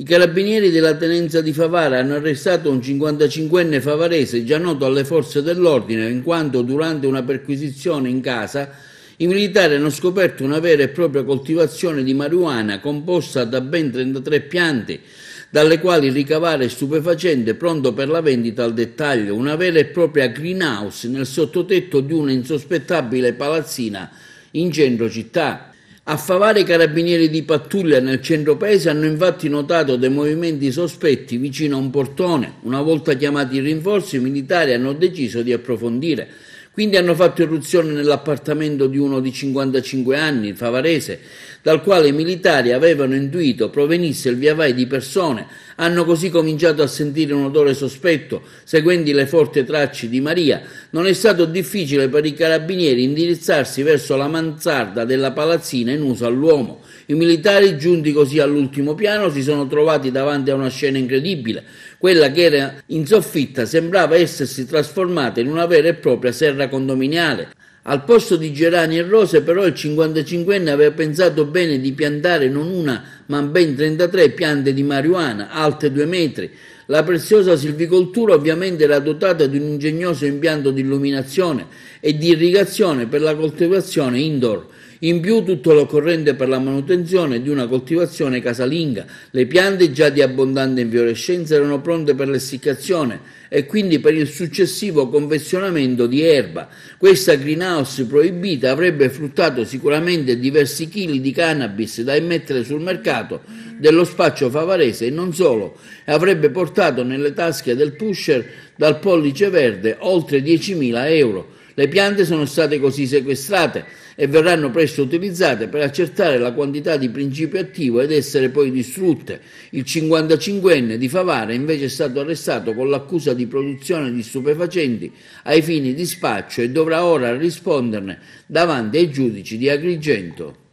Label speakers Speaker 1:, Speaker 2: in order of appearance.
Speaker 1: I carabinieri della tenenza di Favara hanno arrestato un 55enne favarese già noto alle forze dell'ordine in quanto durante una perquisizione in casa i militari hanno scoperto una vera e propria coltivazione di marijuana composta da ben 33 piante dalle quali ricavare stupefacente pronto per la vendita al dettaglio, una vera e propria greenhouse nel sottotetto di una insospettabile palazzina in centro città. Affavare carabinieri di pattuglia nel centro paese hanno infatti notato dei movimenti sospetti vicino a un portone. Una volta chiamati i rinforzi, i militari hanno deciso di approfondire. Quindi hanno fatto irruzione nell'appartamento di uno di 55 anni, il favarese, dal quale i militari avevano intuito provenisse il via vai di persone, hanno così cominciato a sentire un odore sospetto, seguendo le forti tracce di Maria. Non è stato difficile per i carabinieri indirizzarsi verso la mansarda della palazzina in uso all'uomo. I militari, giunti così all'ultimo piano, si sono trovati davanti a una scena incredibile. Quella che era in soffitta sembrava essersi trasformata in una vera e propria serra terra condominiale. Al posto di gerani e rose però il 55enne aveva pensato bene di piantare non una ma ben 33 piante di marijuana alte 2 metri. La preziosa silvicoltura ovviamente era dotata di un ingegnoso impianto di illuminazione e di irrigazione per la coltivazione indoor in più tutto l'occorrente per la manutenzione di una coltivazione casalinga. Le piante già di abbondante infiorescenza erano pronte per l'essiccazione e quindi per il successivo confezionamento di erba. Questa greenhouse proibita avrebbe fruttato sicuramente diversi chili di cannabis da immettere sul mercato dello spaccio favarese e non solo, avrebbe portato nelle tasche del pusher dal pollice verde oltre 10.000 euro. Le piante sono state così sequestrate e verranno presto utilizzate per accertare la quantità di principio attivo ed essere poi distrutte. Il 55enne di Favara invece è stato arrestato con l'accusa di produzione di stupefacenti ai fini di spaccio e dovrà ora risponderne davanti ai giudici di Agrigento.